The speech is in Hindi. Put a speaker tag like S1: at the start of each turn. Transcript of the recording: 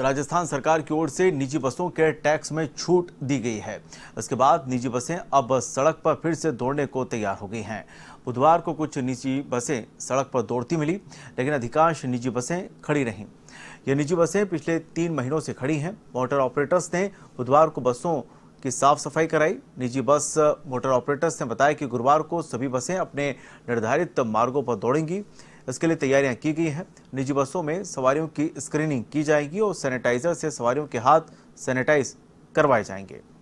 S1: राजस्थान सरकार की ओर से निजी बसों के टैक्स में छूट दी गई है इसके बाद निजी बसें अब सड़क पर फिर से दौड़ने को तैयार हो गई हैं बुधवार को कुछ निजी बसें सड़क पर दौड़ती मिली लेकिन अधिकांश निजी बसें खड़ी रहीं ये निजी बसें पिछले तीन महीनों से खड़ी हैं मोटर ऑपरेटर्स ने बुधवार को बसों की साफ सफाई कराई निजी बस मोटर ऑपरेटर्स ने बताया कि गुरुवार को सभी बसें अपने निर्धारित मार्गों पर दौड़ेंगी इसके लिए तैयारियां की गई हैं निजी बसों में सवारियों की स्क्रीनिंग की जाएगी और सैनिटाइजर से सवारियों के हाथ सैनिटाइज करवाए जाएंगे